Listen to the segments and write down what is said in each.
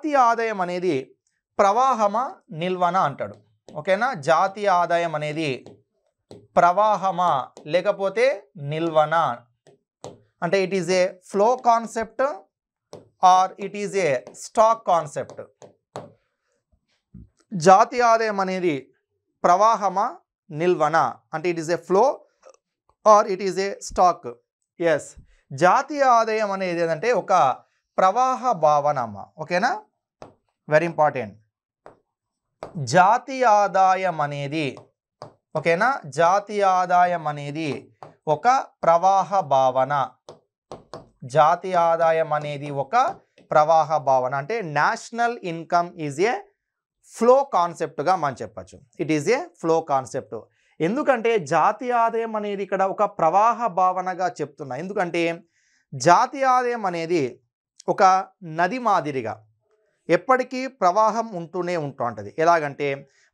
జాతీయ ఆదాయం అనేది ప్రవాహమా నిల్వన అంటాడు ఓకేనా జాతీయ ఆదాయం అనేది ప్రవాహమా లేకపోతే నిల్వన అంటే it is a flow concept or it is a stock concept జాతీయ ఆదాయం అనేది ప్రవాహమా నిల్వన అంటే it is a flow or it is a stock ఎస్ జాతీయ ఆదాయం అనేది ఏంటంటే ఒక ప్రవాహ భావన అమ్మ ఓకేనా వెరీ ఇంపార్టెంట్ జాతి ఆదాయం అనేది ఓకేనా జాతి ఆదాయం అనేది ఒక ప్రవాహ భావన జాతి ఆదాయం అనేది ఒక ప్రవాహ భావన అంటే national income is a flow కాన్సెప్ట్గా మనం చెప్పచ్చు it is a flow concept ఎందుకంటే జాతి ఆదాయం అనేది ఇక్కడ ఒక ప్రవాహ భావనగా చెప్తున్నా ఎందుకంటే జాతి ఆదాయం అనేది ఒక నది మాదిరిగా ఎప్పటికీ ప్రవాహం ఉంటూనే ఉంటుంటుంది ఎలాగంటే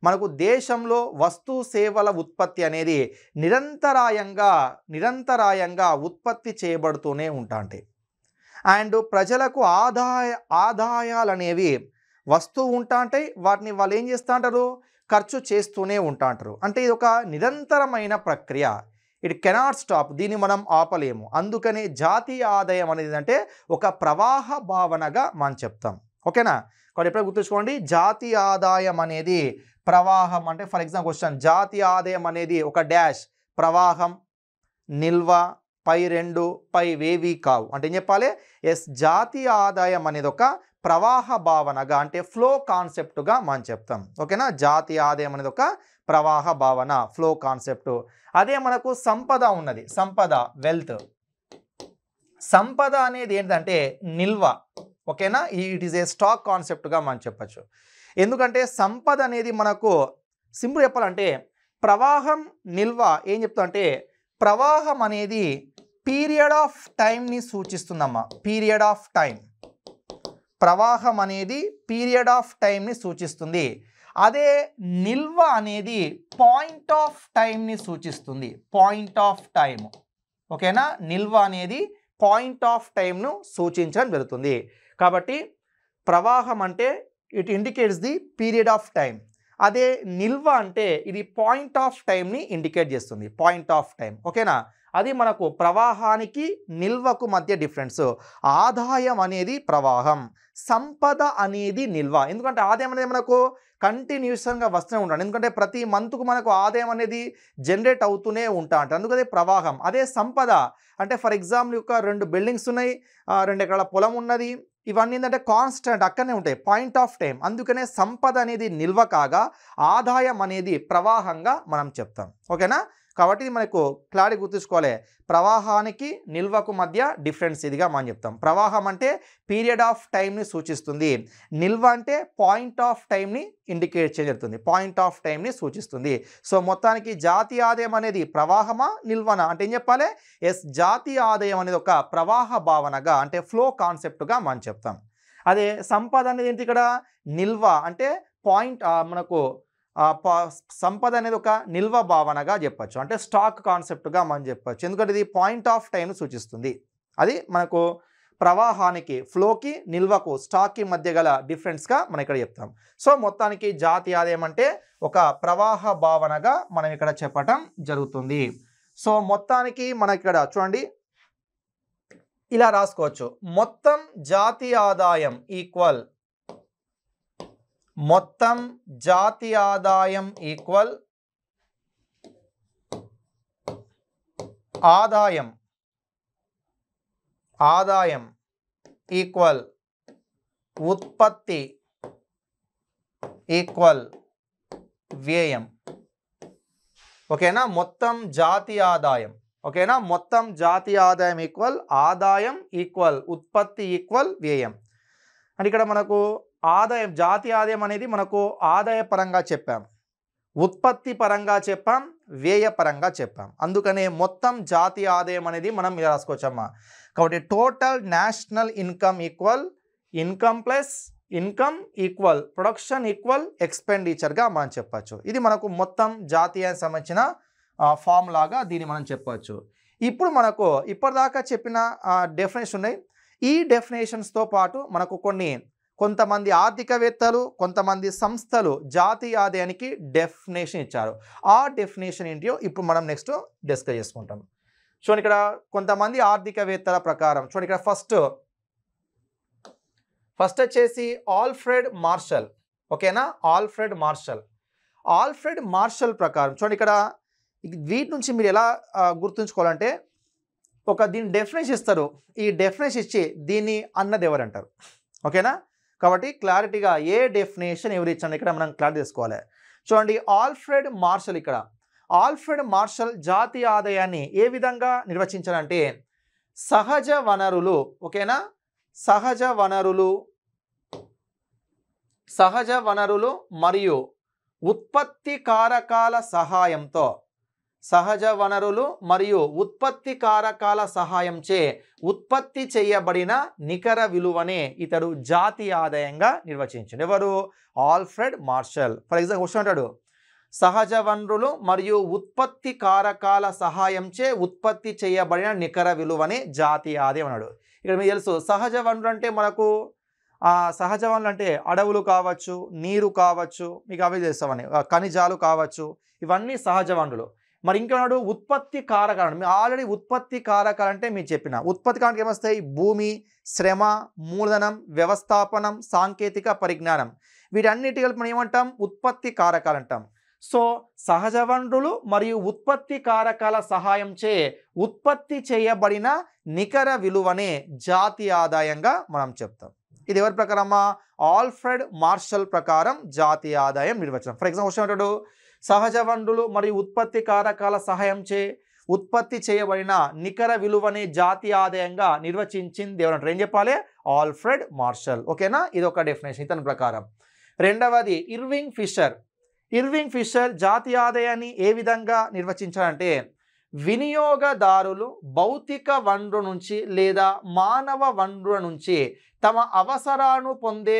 మనకు దేశంలో వస్తు సేవల ఉత్పత్తి అనేది నిరంతరాయంగా నిరంతరాయంగా ఉత్పత్తి చేయబడుతూనే ఉంటాయి అండ్ ప్రజలకు ఆదాయ ఆదాయాలు అనేవి వస్తూ ఉంటాంటాయి వాటిని వాళ్ళు ఏం చేస్తూ ఉంటారు ఖర్చు చేస్తూనే ఉంటాంటారు అంటే ఇది ఒక నిరంతరమైన ప్రక్రియ ఇట్ కెనాట్ స్టాప్ దీన్ని మనం ఆపలేము అందుకనే జాతీయ ఆదాయం అనేది అంటే ఒక ప్రవాహ భావనగా మనం చెప్తాం ఓకేనా కాబట్టి ఎప్పుడైనా గుర్తుంచుకోండి జాతి ఆదాయం అనేది ప్రవాహం అంటే ఫర్ ఎగ్జాంపుల్ క్వశ్చన్ జాతి ఆదాయం అనేది ఒక డాష్ ప్రవాహం నిల్వ పై రెండు పై వేవి కావు అంటే ఏం చెప్పాలి ఎస్ జాతి ఆదాయం అనేది ఒక ప్రవాహ భావనగా అంటే ఫ్లో కాన్సెప్ట్గా మనం చెప్తాం ఓకేనా జాతి ఆదాయం అనేది ఒక ప్రవాహ భావన ఫ్లో కాన్సెప్ట్ అదే మనకు సంపద ఉన్నది సంపద వెల్త్ సంపద అనేది ఏంటంటే నిల్వ ఓకేనా ఇట్ ఈస్ ఏ స్టాక్ కాన్సెప్ట్గా మనం చెప్పచ్చు ఎందుకంటే సంపద అనేది మనకు సింపుల్ చెప్పాలంటే ప్రవాహం నిల్వ ఏం చెప్తామంటే ప్రవాహం అనేది పీరియడ్ ఆఫ్ టైంని సూచిస్తుందమ్మా పీరియడ్ ఆఫ్ టైం ప్రవాహం అనేది పీరియడ్ ఆఫ్ టైంని సూచిస్తుంది అదే నిల్వ అనేది పాయింట్ ఆఫ్ టైంని సూచిస్తుంది పాయింట్ ఆఫ్ టైం ఓకేనా నిల్వ అనేది పాయింట్ ఆఫ్ టైంను సూచించడం జరుగుతుంది కాబట్టి ప్రవాహం అంటే it indicates the period of time అదే నిల్వ అంటే ఇది పాయింట్ ఆఫ్ టైంని ఇండికేట్ చేస్తుంది పాయింట్ ఆఫ్ టైం ఓకేనా అది మనకు ప్రవాహానికి నిల్వకు మధ్య డిఫరెన్స్ ఆదాయం అనేది ప్రవాహం సంపద అనేది నిల్వ ఎందుకంటే ఆదాయం అనేది మనకు కంటిన్యూస్గా వస్తూనే ఉంటాను ఎందుకంటే ప్రతి మంత్కు మనకు ఆదాయం అనేది జనరేట్ అవుతూనే ఉంటా అంట అందుకనే ప్రవాహం అదే సంపద అంటే ఫర్ ఎగ్జాంపుల్ యొక్క రెండు బిల్డింగ్స్ ఉన్నాయి రెండు ఎకరాల పొలం ఉన్నది ఇవన్నీ ఏంటంటే కాన్స్టెంట్ అక్కడనే ఉంటాయి పాయింట్ ఆఫ్ టైం అందుకనే సంపద అనేది నిల్వ కాగా ఆదాయం అనేది ప్రవాహంగా మనం చెప్తాం ఓకేనా కాబట్టి మనకు క్లాడి గుర్తుంచుకోవాలి ప్రవాహానికి నిల్వకు మధ్య డిఫరెన్స్ ఇదిగా మనం చెప్తాం ప్రవాహం అంటే పీరియడ్ ఆఫ్ టైంని సూచిస్తుంది నిల్వ అంటే పాయింట్ ఆఫ్ టైంని ఇండికేట్ చేయబడుతుంది పాయింట్ ఆఫ్ టైంని సూచిస్తుంది సో మొత్తానికి జాతీయ ఆదాయం అనేది ప్రవాహమా నిల్వన అంటే ఏం చెప్పాలి ఎస్ జాతీయ ఆదాయం అనేది ఒక ప్రవాహ భావనగా అంటే ఫ్లో కాన్సెప్ట్గా మనం చెప్తాం అదే సంపద అనేది ఏంటి ఇక్కడ నిల్వ అంటే పాయింట్ మనకు సంపద అనేది ఒక నిల్వ భావనగా చెప్పచ్చు అంటే స్టాక్ కాన్సెప్ట్గా మనం చెప్పచ్చు ఎందుకంటే ఇది పాయింట్ ఆఫ్ టైం సూచిస్తుంది అది మనకు ప్రవాహానికి ఫ్లోకి నిల్వకు స్టాక్కి మధ్య గల డిఫరెన్స్గా మనం ఇక్కడ చెప్తాం సో మొత్తానికి జాతి ఆదాయం అంటే ఒక ప్రవాహ భావనగా మనం ఇక్కడ చెప్పటం జరుగుతుంది సో మొత్తానికి మన ఇక్కడ చూడండి ఇలా రాసుకోవచ్చు మొత్తం జాతి ఆదాయం ఈక్వల్ మొత్తం జాతి ఆదాయం ఈక్వల్ ఆదాయం ఆదాయం ఈక్వల్ ఉత్పత్తి ఈక్వల్ వ్యయం ఓకేనా మొత్తం జాతి ఆదాయం ఓకేనా మొత్తం జాతి ఆదాయం ఈక్వల్ ఆదాయం ఈక్వల్ ఉత్పత్తి ఈక్వల్ వ్యయం అండ్ ఇక్కడ మనకు ఆదాయం జాతి ఆదాయం అనేది మనకు ఆదాయ పరంగా చెప్పాం ఉత్పత్తి పరంగా చెప్పాం వ్యయ పరంగా చెప్పాం అందుకనే మొత్తం జాతి ఆదాయం అనేది మనం రాసుకోవచ్చమ్మా కాబట్టి total national income equal income plus income equal production equal ఎక్స్పెండిచర్గా మనం చెప్పచ్చు ఇది మనకు మొత్తం జాతీయానికి సంబంధించిన లాగా దీన్ని మనం చెప్పవచ్చు ఇప్పుడు మనకు ఇప్పటిదాకా చెప్పిన డెఫినేషన్ ఉన్నాయి ఈ డెఫినేషన్స్తో పాటు మనకు కొన్ని కొంతమంది ఆర్థికవేత్తలు కొంతమంది సంస్థలు జాతీయ ఆదాయానికి డెఫినేషన్ ఇచ్చారు ఆ డెఫినేషన్ ఏంటో ఇప్పుడు మనం నెక్స్ట్ డిస్కస్ చేసుకుంటాం చూడండి ఇక్కడ కొంతమంది ఆర్థికవేత్తల ప్రకారం చూడండి ఇక్కడ ఫస్ట్ ఫస్ట్ వచ్చేసి ఆల్ఫ్రెడ్ మార్షల్ ఓకేనా ఆల్ఫ్రెడ్ మార్షల్ ఆల్ఫ్రెడ్ మార్షల్ ప్రకారం చూడండి ఇక్కడ వీటి నుంచి మీరు ఎలా గుర్తుంచుకోవాలంటే ఒక దీన్ని డెఫినేషన్ ఇస్తారు ఈ డెఫినేషన్ ఇచ్చి దీన్ని అన్నది ఎవరంటారు ఓకేనా కాబట్టి క్లారిటీగా ఏ డెఫినేషన్ ఎవరు ఇచ్చాను ఇక్కడ మనం క్లారిటీ తీసుకోవాలి చూడండి ఆల్ఫ్రెడ్ మార్షల్ ఇక్కడ ఆల్ఫ్రెడ్ మార్షల్ జాతీయ ఆదాయాన్ని ఏ విధంగా నిర్వచించాలంటే సహజ వనరులు ఓకేనా సహజ వనరులు సహజ వనరులు మరియు ఉత్పత్తి కారకాల సహాయంతో సహజ వనరులు మరియు ఉత్పత్తి కారకాల సహాయంచే ఉత్పత్తి చేయబడిన నికర విలువనే ఇతడు జాతీయ ఆదాయంగా నిర్వచించాడు ఎవరు Alfred Marshall for example question అంటాడు సహజ వనరులు మరియు ఉత్పత్తి కారకాల సహాయంచే ఉత్పత్తి చేయబడిన నికర విలువనే జాతీయ ఆదాయం అన్నాడు ఇక్కడ మీకు తెలుసు సహజ వనరులు అంటే మనకు ఆ సహజ వనరులు అంటే అడవులు కావచ్చు నీరు కావచ్చు మీకు అవి తెలుస్తామని ఖనిజాలు కావచ్చు ఇవన్నీ సహజ వనరులు మరి ఇంకేమన్నాడు ఉత్పత్తి మీ ఆల్రెడీ ఉత్పత్తి కారకాలు అంటే మీరు చెప్పిన ఉత్పత్తి కారణం ఏమొస్తాయి భూమి శ్రమ మూలధనం వ్యవస్థాపనం సాంకేతిక పరిజ్ఞానం వీటన్నిటి కలిపి మనం ఏమంటాం ఉత్పత్తి కారకాలు అంటాం సో సహజ వనరులు మరియు ఉత్పత్తి కారకాల సహాయంచే ఉత్పత్తి చేయబడిన నికర విలువనే జాతి ఆదాయంగా మనం చెప్తాం ఇది ఎవరి ప్రకారమా ఆల్ఫ్రెడ్ మార్షల్ ప్రకారం జాతి ఆదాయం నిర్వచనం ఫర్ ఎగ్జాంపుల్ క్వశ్చన్ సహజ వనరులు మరియు ఉత్పత్తి కారకాల సహాయంచే ఉత్పత్తి చేయబడిన నికర విలువని జాతి ఆదాయంగా నిర్వచించింది ఎవరంటారు ఏం చెప్పాలి ఆల్ఫ్రెడ్ మార్షల్ ఓకేనా ఇది ఒక డెఫినేషన్ ఇతని ప్రకారం రెండవది ఇర్వింగ్ ఫిషర్ ఇర్వింగ్ ఫిషర్ జాతి ఆదాయాన్ని ఏ విధంగా నిర్వచించారంటే వినియోగదారులు భౌతిక వనరు నుంచి లేదా మానవ వనరుల నుంచి తమ అవసరాలను పొందే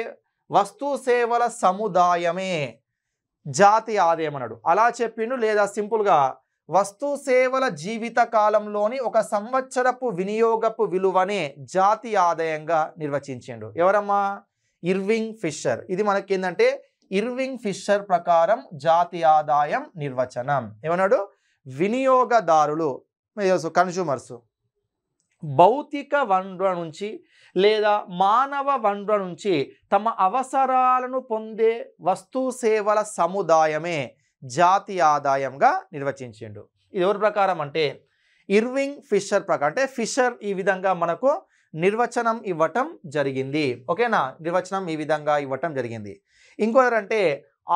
వస్తు సేవల సముదాయమే జాతి ఆదాయం అన్నాడు అలా చెప్పిండు లేదా సింపుల్గా వస్తు సేవల జీవిత కాలంలోని ఒక సంవత్సరపు వినియోగపు విలువనే జాతి ఆదాయంగా నిర్వచించిండు ఎవరమ్మా ఇర్వింగ్ ఫిషర్ ఇది మనకి ఏంటంటే ఇర్వింగ్ ఫిషర్ ప్రకారం జాతి ఆదాయం నిర్వచనం ఏమన్నాడు వినియోగదారులు కన్జ్యూమర్స్ భౌతిక వనరుల నుంచి లేదా మానవ వనరుల నుంచి తమ అవసరాలను పొందే వస్తు సేవల సముదాయమే జాతీయ ఆదాయంగా నిర్వచించిండు ఇది ఎవరి ప్రకారం అంటే ఇర్వింగ్ ఫిషర్ ప్రకారం అంటే ఫిషర్ ఈ విధంగా మనకు నిర్వచనం ఇవ్వటం జరిగింది ఓకేనా నిర్వచనం ఈ విధంగా ఇవ్వటం జరిగింది ఇంకోరంటే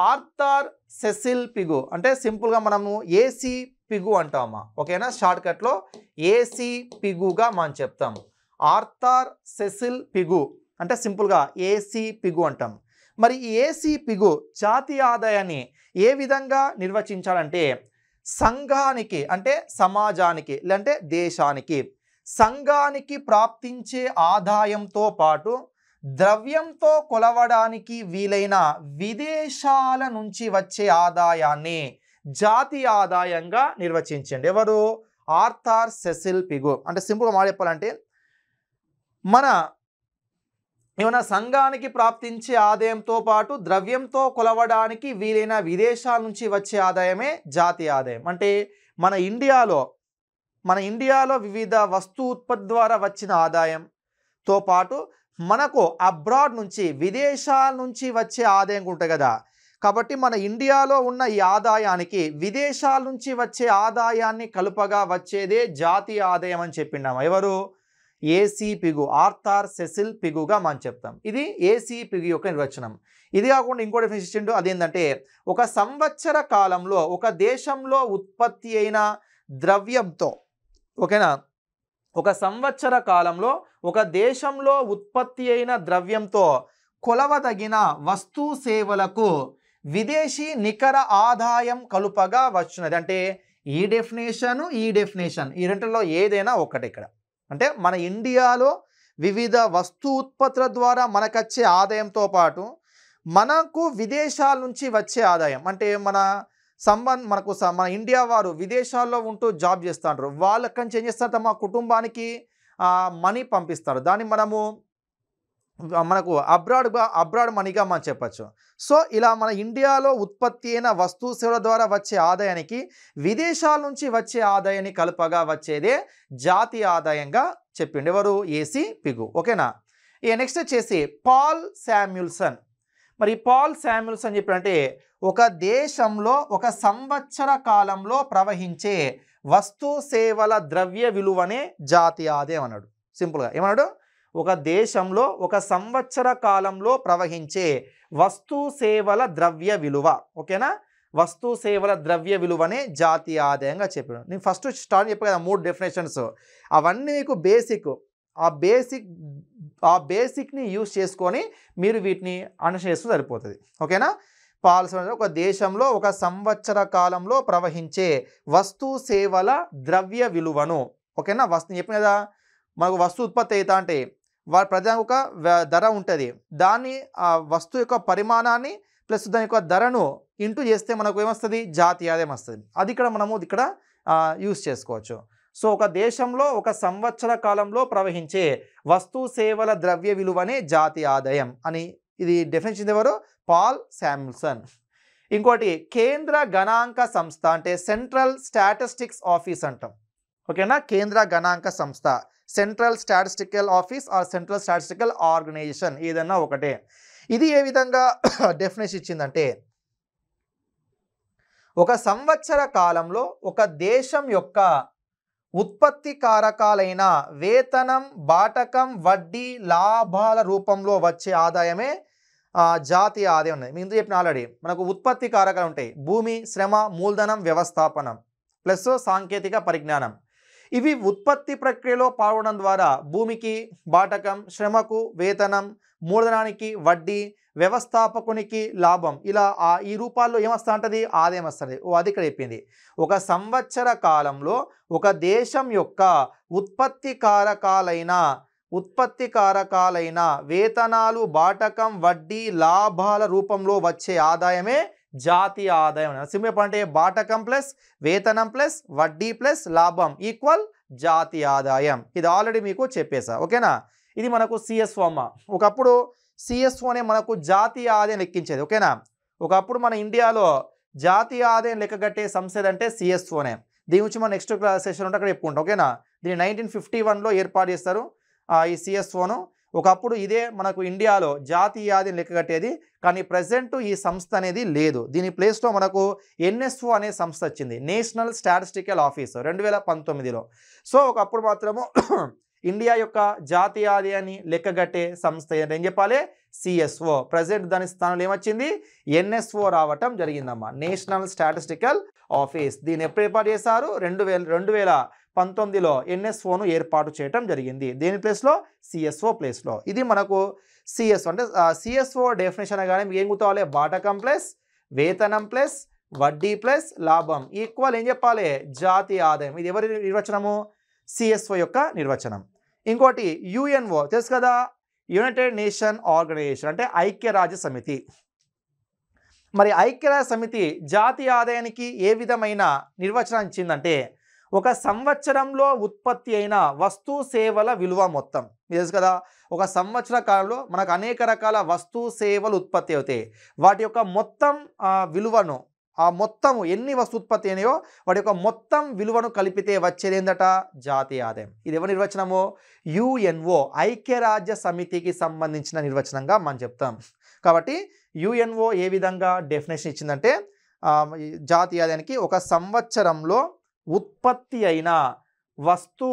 ఆర్థార్ సెసిల్ పిగు అంటే సింపుల్గా మనము ఏసీ పిగు అంటామా ఓకేనా షార్ట్కట్లో ఏసీ పిగుగా మనం చెప్తాం ఆర్థార్ సెసిల్ పిగు అంటే సింపుల్గా ఏసీ పిగు అంటాం మరి ఏసీ పిగు జాతి ఆదాయాన్ని ఏ విధంగా నిర్వచించాలంటే సంఘానికి అంటే సమాజానికి లేదంటే దేశానికి సంఘానికి ప్రాప్తించే ఆదాయంతో పాటు ద్రవ్యంతో కొలవడానికి వీలైన విదేశాల నుంచి వచ్చే ఆదాయాన్ని జాతీయ ఆదాయంగా నిర్వచించండి ఎవరు ఆర్థార్ సెసిల్ పిగు అంటే సింపుల్గా మాట చెప్పాలంటే మన ఏమైనా సంఘానికి ప్రాప్తించే ఆదాయంతో పాటు ద్రవ్యంతో కొలవడానికి వీలైన విదేశాల నుంచి వచ్చే ఆదాయమే జాతీయ ఆదాయం అంటే మన ఇండియాలో మన ఇండియాలో వివిధ వస్తు ఉత్పత్తి ద్వారా వచ్చిన ఆదాయంతో పాటు మనకు అబ్రాడ్ నుంచి విదేశాల నుంచి వచ్చే ఆదాయం ఉంటుంది కదా కాబట్టి మన ఇండియాలో ఉన్న ఈ ఆదాయానికి విదేశాల నుంచి వచ్చే ఆదాయాన్ని కలుపగా వచ్చేదే జాతీయ ఆదాయం అని చెప్పిండాము ఎవరు ఏసీ పిగు ఆర్థార్ సెసిల్ పిగుగా మనం చెప్తాం ఇది ఏసీ పిగు యొక్క నిర్వచనం ఇది కాకుండా ఇంకో డెఫినేషన్ అదేంటంటే ఒక సంవత్సర కాలంలో ఒక దేశంలో ఉత్పత్తి అయిన ద్రవ్యంతో ఓకేనా ఒక సంవత్సర కాలంలో ఒక దేశంలో ఉత్పత్తి అయిన ద్రవ్యంతో కొలవదగిన వస్తు సేవలకు విదేశీ నికర ఆదాయం కలుపగా వచ్చినది అంటే ఈ డెఫినేషను ఈ డెఫినేషన్ ఈ రెండులో ఏదైనా ఒకటి ఇక్కడ అంటే మన ఇండియాలో వివిధ వస్తు ఉత్పత్తుల ద్వారా మనకచ్చే ఆదాయంతో పాటు మనకు విదేశాల నుంచి వచ్చే ఆదాయం అంటే మన సంబంధ మనకు మన ఇండియా వారు విదేశాల్లో ఉంటూ జాబ్ చేస్తుంటారు వాళ్ళు అక్కడి నుంచి ఏం చేస్తారు తమ కుటుంబానికి మనీ పంపిస్తారు దాన్ని మనము మనకు అబ్రాడ్ అబ్రాడ్ మనీగా మనం చెప్పచ్చు సో ఇలా మన ఇండియాలో ఉత్పత్తి అయిన వస్తు సేవల ద్వారా వచ్చే ఆదాయానికి విదేశాల నుంచి వచ్చే ఆదాయాన్ని కలుపగా వచ్చేదే జాతీయ ఆదాయంగా చెప్పిండు ఎవరు ఏసీ పిగు ఓకేనా ఇక నెక్స్ట్ వచ్చేసి పాల్ శామ్యుల్సన్ మరి పాల్ శామ్యుల్సన్ చెప్పినంటే ఒక దేశంలో ఒక సంవత్సర కాలంలో ప్రవహించే వస్తు సేవల ద్రవ్య విలువనే జాతీయ ఆదాయం అన్నాడు సింపుల్గా ఏమన్నాడు ఒక దేశంలో ఒక సంవత్సర కాలంలో ప్రవహించే వస్తు సేవల ద్రవ్య విలువ ఓకేనా వస్తు సేవల ద్రవ్య విలువనే జాతీయ ఆదాయంగా చెప్పాను నేను ఫస్ట్ స్టార్ట్ చెప్పాను కదా మూడు డెఫినేషన్స్ అవన్నీ మీకు బేసిక్ ఆ బేసిక్ ఆ బేసిక్ని యూజ్ చేసుకొని మీరు వీటిని అనుసరిస్తూ సరిపోతుంది ఓకేనా పాల్సిన ఒక దేశంలో ఒక సంవత్సర కాలంలో ప్రవహించే వస్తు సేవల ద్రవ్య విలువను ఓకేనా వస్తు చెప్పిన కదా మనకు వస్తు ఉత్పత్తి అవుతా అంటే వా ప్రజా ఒక ధర ఉంటుంది దాని ఆ వస్తువు యొక్క పరిమాణాన్ని ప్లస్ దాని యొక్క ధరను ఇంటూ చేస్తే మనకు ఏమొస్తుంది జాతి ఆదాయం వస్తుంది అది ఇక్కడ మనము ఇక్కడ యూస్ చేసుకోవచ్చు సో ఒక దేశంలో ఒక సంవత్సర కాలంలో ప్రవహించే వస్తు సేవల ద్రవ్య విలువనే జాతి ఆదాయం అని ఇది డెఫినేషన్ ఎవరు పాల్ శామ్సన్ ఇంకోటి కేంద్ర గణాంక సంస్థ అంటే సెంట్రల్ స్టాటిస్టిక్స్ ఆఫీస్ అంటాం ఓకేనా కేంద్ర గణాంక సంస్థ central statistical office or central statistical organisation ఏదన్నా ఒకటే ఇది ఏ విధంగా డెఫినేషన్ ఇచ్చిందంటే ఒక సంవత్సర కాలంలో ఒక దేశం యొక్క ఉత్పత్తి కారకాలైన వేతనం బాటకం వడ్డీ లాభాల రూపంలో వచ్చే ఆదాయమే జాతీయ ఆదాయం ఉన్నది మీకు చెప్పిన ఆల్రెడీ మనకు ఉత్పత్తి కారకాలు ఉంటాయి భూమి శ్రమ మూలధనం వ్యవస్థాపనం ప్లస్ సాంకేతిక పరిజ్ఞానం ఇవి ఉత్పత్తి ప్రక్రియలో పాల్గొనడం ద్వారా భూమికి బాటకం శ్రమకు వేతనం మూలధనానికి వడ్డీ వ్యవస్థాపకునికి లాభం ఇలా ఆ ఈ రూపాల్లో ఏమస్తా ఉంటుంది ఆదాయం వస్తుంది ఓ అది ఇక్కడ చెప్పింది ఒక సంవత్సర కాలంలో ఒక దేశం యొక్క ఉత్పత్తి కారకాలైన ఉత్పత్తి కారకాలైన వేతనాలు బాటకం వడ్డీ లాభాల రూపంలో వచ్చే ఆదాయమే జాతీయ ఆదాయం సింపుల్ అంటే బాటకం ప్లస్ వేతనం ప్లస్ వడ్డీ ప్లస్ లాభం ఈక్వల్ జాతీయ ఆదాయం ఇది ఆల్రెడీ మీకు చెప్పేసా ఓకేనా ఇది మనకు సిఎస్ఓ అమ్మ ఒకప్పుడు సిఎస్ఓనే మనకు జాతీయ ఆదాయం లెక్కించేది ఓకేనా ఒకప్పుడు మన ఇండియాలో జాతీయ ఆదాయం లెక్కగట్టే సంస్థ అంటే సిఎస్ఓనే దీని గురించి మన నెక్స్ట్ క్లాస్ సెషన్ ఉంటే అక్కడ చెప్పుకుంటాం ఓకేనా దీన్ని నైన్టీన్ ఫిఫ్టీ వన్లో ఏర్పాటు చేస్తారు ఈ సిఎస్ఓను ఒకప్పుడు ఇదే మనకు ఇండియాలో జాతీయాదిని లెక్కగట్టేది కానీ ప్రజెంట్ ఈ సంస్థ అనేది లేదు దీని ప్లేస్లో మనకు ఎన్ఎస్ఓ అనే సంస్థ వచ్చింది నేషనల్ స్టాటిస్టికల్ ఆఫీస్ రెండు వేల పంతొమ్మిదిలో సో ఒకప్పుడు మాత్రము ఇండియా యొక్క జాతీయాది అని లెక్కగట్టే సంస్థ ఏంటని చెప్పాలి సిఎస్ఓ ప్రజెంట్ దాని స్థానంలో ఏమొచ్చింది ఎన్ఎస్ఓ రావటం జరిగిందమ్మా నేషనల్ స్టాటిస్టికల్ ఆఫీస్ దీన్ని ఎప్పుడు ఏర్పాటు చేశారు రెండు వేల రెండు వేల పంతొమ్మిదిలో ఎన్ఎస్ఓను ఏర్పాటు చేయటం జరిగింది దేని ప్లేస్లో సిఎస్ఓ ప్లేస్లో ఇది మనకు సిఎస్ఓ అంటే సిఎస్ఓ డెఫినేషన్ కానీ మీకు ఏం గుర్తుకోవాలి బాటకం ప్లస్ వేతనం ప్లస్ వడ్డీ ప్లస్ లాభం ఈక్వల్ ఏం చెప్పాలి జాతీయ ఆదాయం ఇది ఎవరి నిర్వచనము సిఎస్ఓ యొక్క నిర్వచనం ఇంకోటి యుఎన్ఓ తెలుసు కదా యునైటెడ్ నేషన్ ఆర్గనైజేషన్ అంటే ఐక్యరాజ్య సమితి మరి ఐక్యరాజ్య సమితి జాతీయ ఆదాయానికి ఏ విధమైన నిర్వచనం ఇచ్చిందంటే ఒక సంవత్సరంలో ఉత్పత్తి అయిన వస్తు సేవల విలువ మొత్తం తెలుసు కదా ఒక సంవత్సర కాలంలో మనకు అనేక రకాల వస్తు సేవలు ఉత్పత్తి అవుతాయి వాటి యొక్క మొత్తం విలువను ఆ మొత్తము ఎన్ని వస్తు ఉత్పత్తి అయినాయో వాటి యొక్క మొత్తం విలువను కలిపితే వచ్చేది ఏంటట జాతీయ ఆదాయం ఇది ఎవరి నిర్వచనము యుఎన్ఓ ఐక్యరాజ్య సమితికి సంబంధించిన నిర్వచనంగా మనం చెప్తాం కాబట్టి యుఎన్ఓ ఏ విధంగా డెఫినేషన్ ఇచ్చిందంటే జాతీయ ఆదాయానికి ఒక సంవత్సరంలో ఉత్పత్తి అయిన వస్తు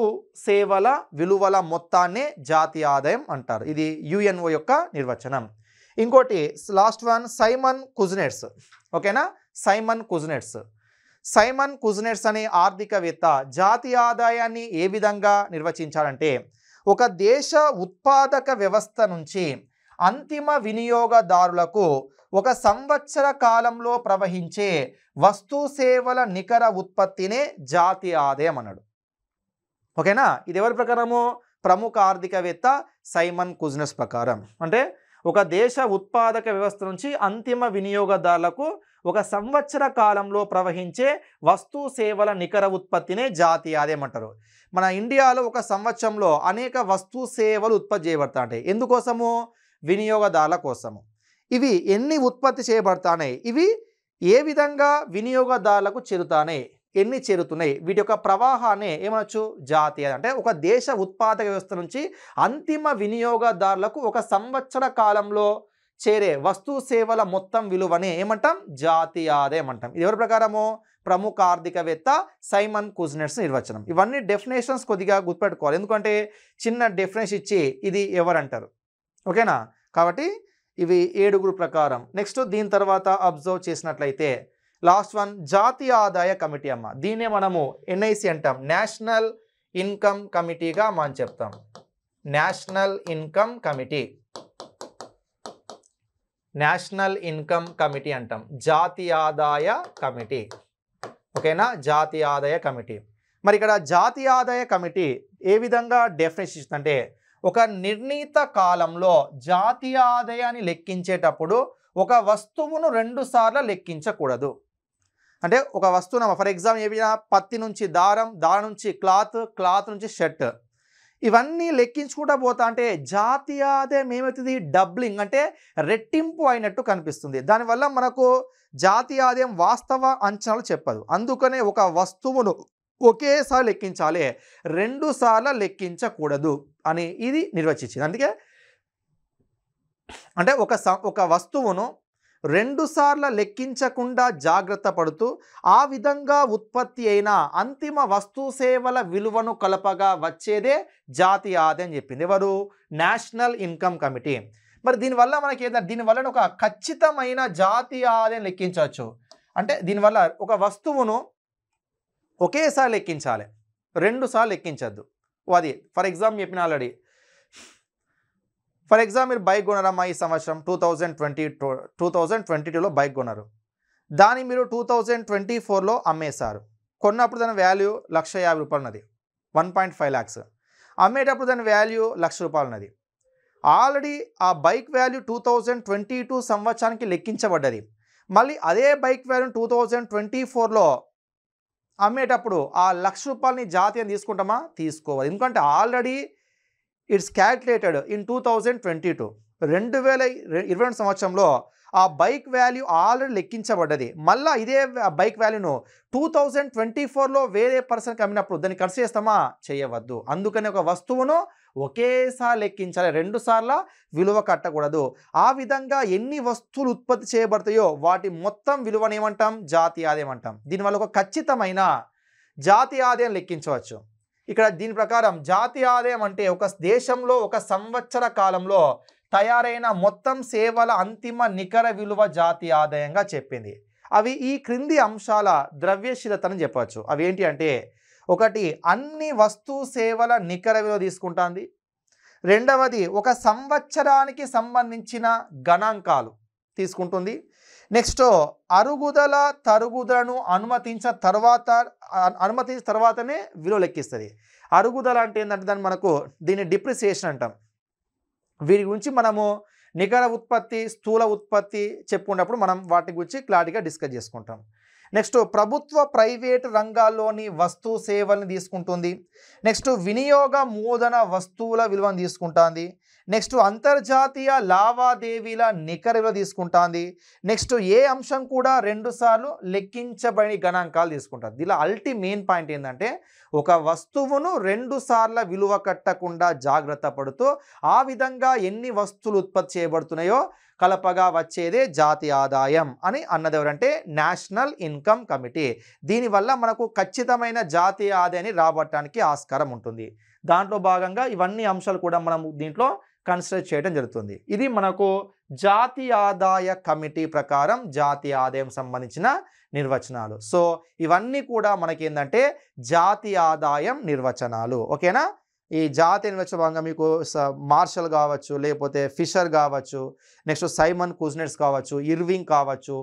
సేవల విలువల మొత్తాన్నే జాతీయ ఆదాయం అంటారు ఇది యుఎన్ఓ యొక్క నిర్వచనం ఇంకోటి లాస్ట్ వన్ సైమన్ కుజ్నెట్స్ ఓకేనా సైమన్ కుజ్నెట్స్ సైమన్ కుజ్నెట్స్ అనే ఆర్థికవేత్త జాతీయ ఆదాయాన్ని ఏ విధంగా నిర్వచించాలంటే ఒక దేశ ఉత్పాదక వ్యవస్థ నుంచి అంతిమ వినియోగదారులకు ఒక సంవత్సర కాలంలో ప్రవహించే వస్తు సేవల నికర ఉత్పత్తినే జాతీయ ఆదాయం అన్నాడు ఓకేనా ఇది ఎవరి ప్రకారము ప్రముఖ ఆర్థికవేత్త సైమన్ కుజ్నెస్ ప్రకారం అంటే ఒక దేశ ఉత్పాదక వ్యవస్థ నుంచి అంతిమ వినియోగదారులకు ఒక సంవత్సర కాలంలో ప్రవహించే వస్తు సేవల నికర ఉత్పత్తినే జాతీయ ఆదాయం అంటారు మన ఇండియాలో ఒక సంవత్సరంలో అనేక వస్తు సేవలు ఉత్పత్తి చేయబడతాయి ఎందుకోసము వినియోగదారుల కోసము ఇవి ఎన్ని ఉత్పత్తి చేయబడతాయి ఇవి ఏ విధంగా వినియోగదారులకు చెరుతానే ఎన్ని చేరుతున్నాయి వీటి యొక్క ప్రవాహాన్ని ఏమనొచ్చు జాతీయ అంటే ఒక దేశ ఉత్పాదక వ్యవస్థ నుంచి అంతిమ వినియోగదారులకు ఒక సంవత్సర కాలంలో చేరే వస్తు సేవల మొత్తం విలువని ఏమంటాం జాతీయ ఆదాయం అంటాం ఇది ఎవరి ప్రకారము ప్రముఖ ఆర్థికవేత్త సైమన్ కుజ్నెట్స్ నిర్వచనం ఇవన్నీ డెఫినేషన్స్ కొద్దిగా గుర్తుపెట్టుకోవాలి ఎందుకంటే చిన్న డెఫినేషన్ ఇచ్చి ఇది ఎవరంటారు ఓకేనా కాబట్టి ఇవి ఏడుగురు ప్రకారం నెక్స్ట్ దీని తర్వాత అబ్జర్వ్ చేసినట్లయితే లాస్ట్ వన్ జాతీయ ఆదాయ కమిటీ అమ్మ దీన్నే మనము ఎన్ఐసి అంటాం నేషనల్ ఇన్కమ్ కమిటీగా మనం చెప్తాం national income committee national income committee అంటాం జాతీయ ఆదాయ కమిటీ ఓకేనా జాతీయ ఆదాయ కమిటీ మరి ఇక్కడ జాతీయ ఆదాయ కమిటీ ఏ విధంగా డెఫినేషన్ ఇస్తుందంటే ఒక నిర్ణీత కాలంలో జాతీయ ఆదాయాన్ని లెక్కించేటప్పుడు ఒక వస్తువును రెండుసార్లు లెక్కించకూడదు అంటే ఒక వస్తువు ఫర్ ఎగ్జాంపుల్ ఏమైనా పత్తి నుంచి దారం దారం నుంచి క్లాత్ క్లాత్ నుంచి షర్ట్ ఇవన్నీ లెక్కించుకుంటా పోతా అంటే జాతీయాదాయం ఏమవుతుంది డబ్లింగ్ అంటే రెట్టింపు అయినట్టు కనిపిస్తుంది దానివల్ల మనకు జాతీయాదాయం వాస్తవ అంచనాలు చెప్పదు అందుకనే ఒక వస్తువును ఒకేసారి లెక్కించాలి రెండు సార్లు లెక్కించకూడదు అని ఇది నిర్వచించింది అందుకే అంటే ఒక ఒక వస్తువును సార్ల లెక్కించకుండా జాగ్రత్త పడుతూ ఆ విధంగా ఉత్పత్తి అయిన అంతిమ వస్తు సేవల విలువను కలపగా వచ్చేదే జాతీయ ఆదాయం చెప్పింది ఎవరు నేషనల్ ఇన్కమ్ కమిటీ మరి దీనివల్ల మనకి ఏంటంటే దీనివల్ల ఒక ఖచ్చితమైన జాతీయ ఆదాయం లెక్కించవచ్చు అంటే దీనివల్ల ఒక వస్తువును ఒకేసారి లెక్కించాలి రెండుసార్లు లెక్కించద్దు అది ఫర్ ఎగ్జాంపుల్ చెప్పిన ఆల్రెడీ ఫర్ ఎగ్జాంపుల్ మీరు బైక్ కొనరమ్మా ఈ సంవత్సరం two thousand twenty two two thousand twenty టూలో బైక్ కొన్నారు దాన్ని మీరు టూ థౌజండ్ ట్వంటీ ఫోర్లో అమ్మేశారు కొన్నప్పుడు దాని వాల్యూ లక్ష యాభై రూపాయలు ఉన్నది వన్ పాయింట్ ఫైవ్ ల్యాక్స్ అమ్మేటప్పుడు దాని వాల్యూ లక్ష రూపాయలు ఉన్నది ఆల్రెడీ ఆ bike value two thousand twenty two సంవత్సరానికి లెక్కించబడ్డది మళ్ళీ అదే bike value two thousand twenty ఫోర్లో అమ్మేటప్పుడు ఆ లక్ష రూపాయలని జాతీయం తీసుకుంటామా తీసుకోవాలి ఎందుకంటే already it's calculated in two thousand twenty two రెండు వేల ఇరవై రెండు సంవత్సరంలో ఆ బైక్ వాల్యూ ఆల్రెడీ లెక్కించబడ్డది మళ్ళీ ఇదే బైక్ వాల్యూను టూ థౌజండ్ ట్వంటీ ఫోర్లో వేరే పర్సన్కి అమ్మినప్పుడు దాన్ని ఖర్చు చేస్తామా చేయవద్దు అందుకని ఒక వస్తువును ఒకేసారి లెక్కించాలి రెండుసార్ల విలువ కట్టకూడదు ఆ విధంగా ఎన్ని వస్తువులు ఉత్పత్తి చేయబడతాయో వాటి మొత్తం విలువనేమంటాం జాతీయ ఆదాయం దీనివల్ల ఒక ఖచ్చితమైన జాతీయ ఆదాయం లెక్కించవచ్చు ఇక్కడ దీని ప్రకారం జాతీయ ఆదాయం అంటే ఒక దేశంలో ఒక సంవత్సర కాలంలో తయారైన మొత్తం సేవల అంతిమ నికర విలువ జాతీయ ఆదాయంగా చెప్పింది అవి ఈ క్రింది అంశాల ద్రవ్యశీలతను చెప్పవచ్చు అవి ఏంటి అంటే ఒకటి అన్ని వస్తు సేవల నికర విలువ తీసుకుంటుంది రెండవది ఒక సంవత్సరానికి సంబంధించిన గణాంకాలు తీసుకుంటుంది నెక్స్ట్ అరుగుదల తరుగుదలను అనుమతించిన తర్వాత అనుమతించిన తర్వాతనే విలువ లెక్కిస్తుంది అరుగుదల అంటే ఏంటంటే దాన్ని మనకు దీన్ని డిప్రిసియేషన్ అంటాం వీరి గురించి మనము నికర ఉత్పత్తి స్థూల ఉత్పత్తి చెప్పుకున్నప్పుడు మనం వాటి గురించి క్లారిటీగా డిస్కస్ చేసుకుంటాం నెక్స్ట్ ప్రభుత్వ ప్రైవేట్ రంగాల్లోని వస్తు సేవల్ని తీసుకుంటుంది నెక్స్ట్ వినియోగ మూదన వస్తువుల విలువను తీసుకుంటుంది నెక్స్ట్ అంతర్జాతీయ లావాదేవీల నికరలో తీసుకుంటుంది నెక్స్ట్ ఏ అంశం కూడా రెండు సార్లు లెక్కించబడి గణాంకాలు తీసుకుంటుంది ఇలా అల్టి మెయిన్ పాయింట్ ఏంటంటే ఒక వస్తువును రెండు సార్ల విలువ కట్టకుండా జాగ్రత్త పడుతూ ఆ విధంగా ఎన్ని వస్తువులు ఉత్పత్తి చేయబడుతున్నాయో కలపగా వచ్చేదే జాతి ఆదాయం అని అన్నది ఎవరంటే నేషనల్ ఇన్కమ్ కమిటీ దీనివల్ల మనకు ఖచ్చితమైన జాతీయ ఆదాయాన్ని రాబట్టడానికి ఆస్కారం ఉంటుంది దాంట్లో భాగంగా ఇవన్నీ అంశాలు కూడా మనం దీంట్లో కన్సిడర్ చేయడం జరుగుతుంది ఇది మనకు జాతి ఆదాయ కమిటీ ప్రకారం జాతి ఆదాయం సంబంధించిన నిర్వచనాలు సో ఇవన్నీ కూడా మనకి ఏంటంటే జాతి ఆదాయం నిర్వచనాలు ఓకేనా ఈ జాతి నిర్వచనంగా మీకు మార్షల్ కావచ్చు లేకపోతే ఫిషర్ కావచ్చు నెక్స్ట్ సైమన్ కుజ్నెట్స్ కావచ్చు ఇర్వింగ్ కావచ్చు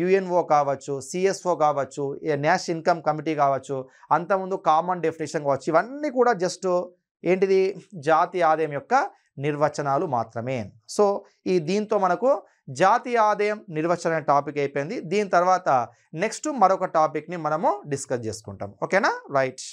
యుఎన్ఓ కావచ్చు సిఎస్ఓ కావచ్చు నేషనల్ ఇన్కమ్ కమిటీ కావచ్చు అంతకుముందు కామన్ డెఫినేషన్ కావచ్చు ఇవన్నీ కూడా జస్ట్ ఏంటిది జాతి ఆదాయం యొక్క నిర్వచనాలు మాత్రమే సో ఈ దీంతో మనకు జాతీయ ఆదాయం నిర్వచన టాపిక్ అయిపోయింది దీని తర్వాత నెక్స్ట్ మరొక టాపిక్ని మనము డిస్కస్ చేసుకుంటాం ఓకేనా రైట్